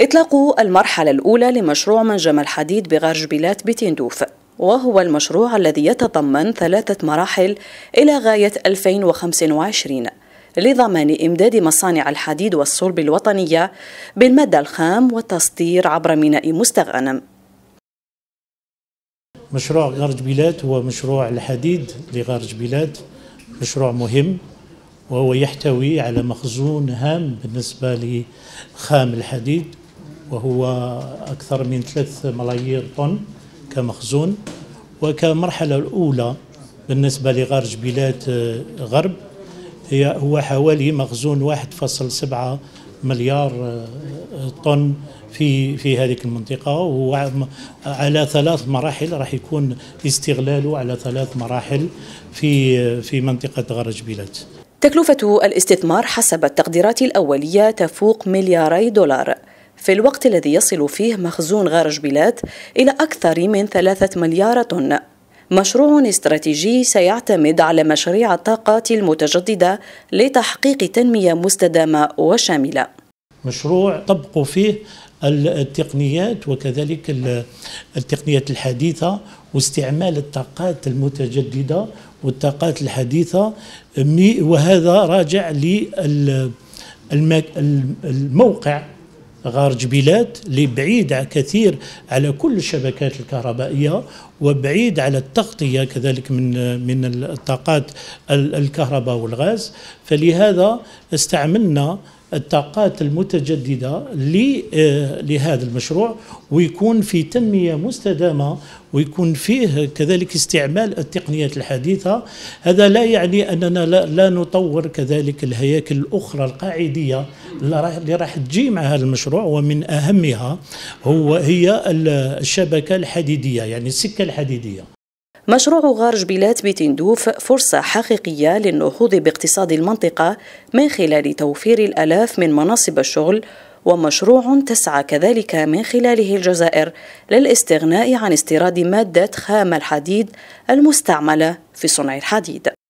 إطلاق المرحلة الأولى لمشروع منجم الحديد بغرج بلاد بتندوف وهو المشروع الذي يتضمن ثلاثة مراحل إلى غاية 2025 لضمان إمداد مصانع الحديد والصلب الوطنية بالمادة الخام والتصدير عبر ميناء مستغنم مشروع غرج بلاد هو مشروع الحديد لغرج بلاد مشروع مهم وهو يحتوي على مخزون هام بالنسبة لخام الحديد وهو أكثر من 3 ملايير طن كمخزون وكمرحلة الأولى بالنسبة لغار جبيلات آه، غرب هي هو حوالي مخزون 1.7 مليار آه، طن في في هذه المنطقة وعلى ثلاث مراحل راح يكون استغلاله على ثلاث مراحل في آه، في منطقة غار جبيلات. تكلفة الاستثمار حسب التقديرات الأولية تفوق ملياري دولار في الوقت الذي يصل فيه مخزون غارج بلاد إلى أكثر من ثلاثة مليار طن مشروع استراتيجي سيعتمد على مشاريع الطاقات المتجددة لتحقيق تنمية مستدامة وشاملة مشروع طبقوا فيه التقنيات وكذلك التقنيات الحديثة واستعمال الطاقات المتجددة والطاقات الحديثة وهذا راجع للموقع غارج بلاد اللي بعيد كثير على كل الشبكات الكهربائيه وبعيد على التغطيه كذلك من من الطاقات الكهرباء والغاز فلهذا استعملنا الطاقات المتجدده آه، لهذا المشروع ويكون في تنميه مستدامه ويكون فيه كذلك استعمال التقنيات الحديثه هذا لا يعني اننا لا نطور كذلك الهياكل الاخرى القاعديه اللي راح تجي مع هذا المشروع ومن اهمها هو هي الشبكه الحديديه يعني السكه الحديديه مشروع غار جبيلات بتندوف فرصة حقيقية للنهوض باقتصاد المنطقة من خلال توفير الآلاف من مناصب الشغل ومشروع تسعى كذلك من خلاله الجزائر للاستغناء عن استيراد مادة خام الحديد المستعملة في صنع الحديد